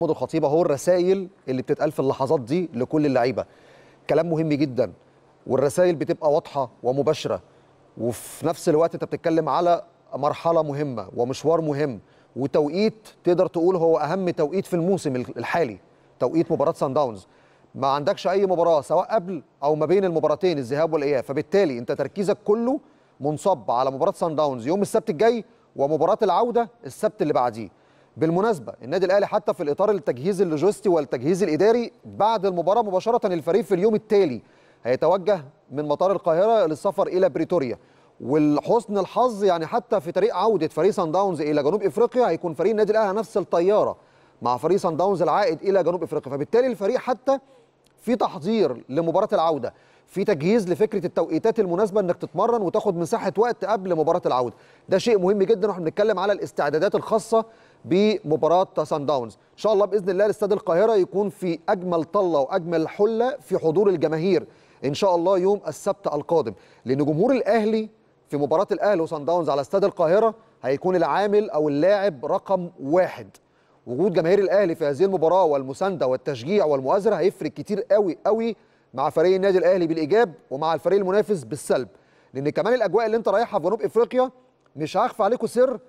محمود الخطيب اهو الرسائل اللي بتتقال في اللحظات دي لكل اللعيبه كلام مهم جدا والرسائل بتبقى واضحه ومباشره وفي نفس الوقت انت بتتكلم على مرحله مهمه ومشوار مهم وتوقيت تقدر تقول هو اهم توقيت في الموسم الحالي توقيت مباراه سان داونز ما عندكش اي مباراه سواء قبل او ما بين المباراتين الذهاب والاياب فبالتالي انت تركيزك كله منصب على مباراه سان داونز يوم السبت الجاي ومباراه العوده السبت اللي بعديه بالمناسبه النادي الاهلي حتى في الاطار التجهيز اللوجستي والتجهيز الاداري بعد المباراه مباشره الفريق في اليوم التالي هيتوجه من مطار القاهره للسفر الى بريتوريا ولحسن الحظ يعني حتى في طريق عوده فريق سان داونز الى جنوب افريقيا هيكون فريق النادي الاهلي نفس الطياره مع فريق سان داونز العائد الى جنوب افريقيا فبالتالي الفريق حتى في تحضير لمباراه العوده في تجهيز لفكره التوقيتات المناسبه انك تتمرن وتاخد مساحه وقت قبل مباراه العوده ده شيء مهم جدا واحنا بنتكلم على الاستعدادات الخاصه بمباراه سان داونز ان شاء الله باذن الله استاد القاهره يكون في اجمل طله واجمل حله في حضور الجماهير ان شاء الله يوم السبت القادم لان جمهور الاهلي في مباراه الاهلي وسان داونز على استاد القاهره هيكون العامل او اللاعب رقم واحد وجود جماهير الاهلي في هذه المباراه والمسانده والتشجيع والمؤازره هيفرق كتير قوي قوي مع فريق النادي الاهلي بالايجاب ومع الفريق المنافس بالسلب لان كمان الاجواء اللي انت رايحها في جنوب افريقيا مش هخفى عليكم سر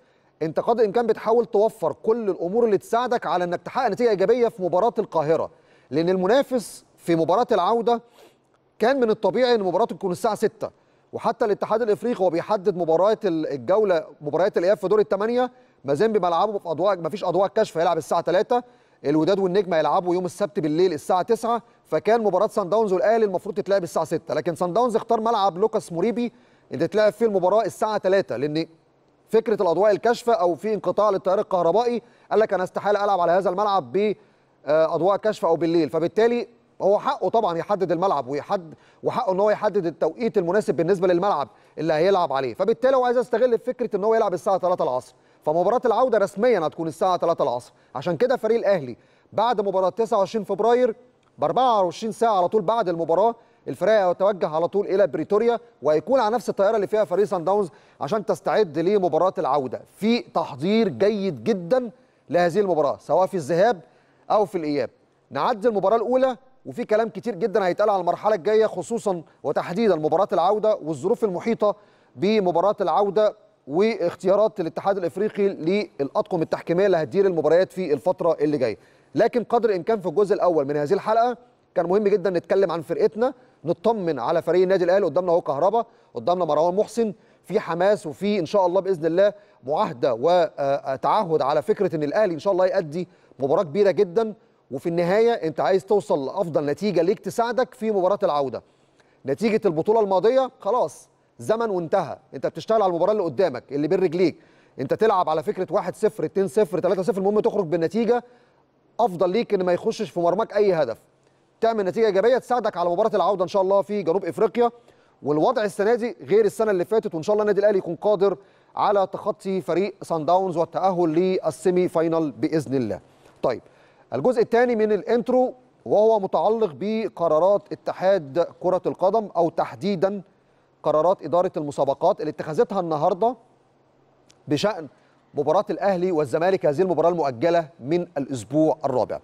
انت قدر الامكان بتحاول توفر كل الامور اللي تساعدك على انك تحقق نتيجه ايجابيه في مباراه القاهره لان المنافس في مباراه العوده كان من الطبيعي ان مباراته تكون الساعه 6 وحتى الاتحاد الافريقي هو بيحدد مباريات الجوله مباريات الاياب في دور الثمانيه مازن بملعبه في اضواء مفيش اضواء كشف هيلعب الساعه 3 الوداد والنجم هيلعبوا يوم السبت بالليل الساعه 9 فكان مباراه سان داونز والاهلي المفروض تتلعب الساعه 6 لكن سان داونز اختار ملعب لوكاس موريبي اللي تتلعب فيه المباراه الساعه 3 لان فكره الاضواء الكاشفه او في انقطاع للتيار الكهربائي قال لك انا استحاله العب على هذا الملعب باضواء آه، كاشفه او بالليل فبالتالي هو حقه طبعا يحدد الملعب ويحد وحقه ان هو يحدد التوقيت المناسب بالنسبه للملعب اللي هيلعب عليه فبالتالي هو عايز يستغل فكره ان هو يلعب الساعه 3 العصر فمباراه العوده رسميا هتكون الساعه 3 العصر عشان كده فريق الاهلي بعد مباراه 29 فبراير ب 24 ساعه على طول بعد المباراه الفريق يتوجه على طول الى بريتوريا وهيكون على نفس الطياره اللي فيها فريق سان داونز عشان تستعد لمباراه العوده في تحضير جيد جدا لهذه المباراه سواء في الذهاب او في الاياب نعدي المباراه الاولى وفي كلام كتير جدا هيتقال على المرحله الجايه خصوصا وتحديدا مباراه العوده والظروف المحيطه بمباراه العوده واختيارات الاتحاد الافريقي للاطقم التحكيميه اللي هتدير المباريات في الفتره اللي جايه لكن قدر الامكان في الجزء الاول من هذه الحلقه كان مهم جدا نتكلم عن فرقتنا نطمن على فريق النادي الاهلي قدامنا اهو كهربا قدامنا مروان محسن في حماس وفي ان شاء الله باذن الله معاهده وتعهد آه، آه، على فكره ان الاهلي ان شاء الله يؤدي مباراه كبيره جدا وفي النهايه انت عايز توصل لافضل نتيجه ليك تساعدك في مباراه العوده نتيجه البطوله الماضيه خلاص زمن وانتهى انت بتشتغل على المباراه اللي قدامك اللي بين رجليك انت تلعب على فكره 1 0 2 0 3 0 المهم تخرج بالنتيجه افضل ليك ان ما يخشش في مرماك اي هدف تعمل نتيجه ايجابيه تساعدك على مباراه العوده ان شاء الله في جنوب افريقيا والوضع السنه دي غير السنه اللي فاتت وان شاء الله النادي الاهلي يكون قادر على تخطي فريق سان داونز والتاهل للسيمي فاينل باذن الله. طيب الجزء الثاني من الانترو وهو متعلق بقرارات اتحاد كره القدم او تحديدا قرارات اداره المسابقات اللي اتخذتها النهارده بشان مباراه الاهلي والزمالك هذه المباراه المؤجله من الاسبوع الرابع.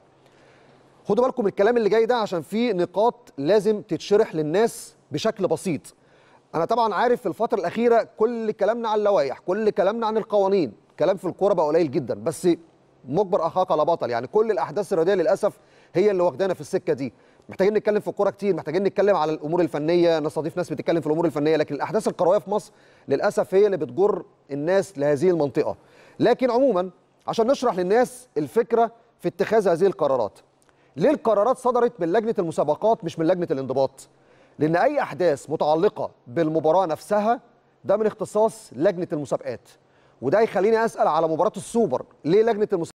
خدوا بالكم الكلام اللي جاي ده عشان في نقاط لازم تتشرح للناس بشكل بسيط انا طبعا عارف في الفتره الاخيره كل كلامنا عن اللوائح كل كلامنا عن القوانين كلام في الكوره بقى قليل جدا بس مجبر اخاك على بطل يعني كل الاحداث الرياضيه للاسف هي اللي واخدانا في السكه دي محتاجين نتكلم في الكوره كتير محتاجين نتكلم على الامور الفنيه نستضيف ناس بتتكلم في الامور الفنيه لكن الاحداث القرويه في مصر للاسف هي اللي بتجر الناس لهذه المنطقه لكن عموما عشان نشرح للناس الفكره في اتخاذ هذه القرارات ليه القرارات صدرت من لجنه المسابقات مش من لجنه الانضباط لان اي احداث متعلقه بالمباراه نفسها ده من اختصاص لجنه المسابقات وده يخليني اسال على مباراه السوبر ليه لجنه المسابقات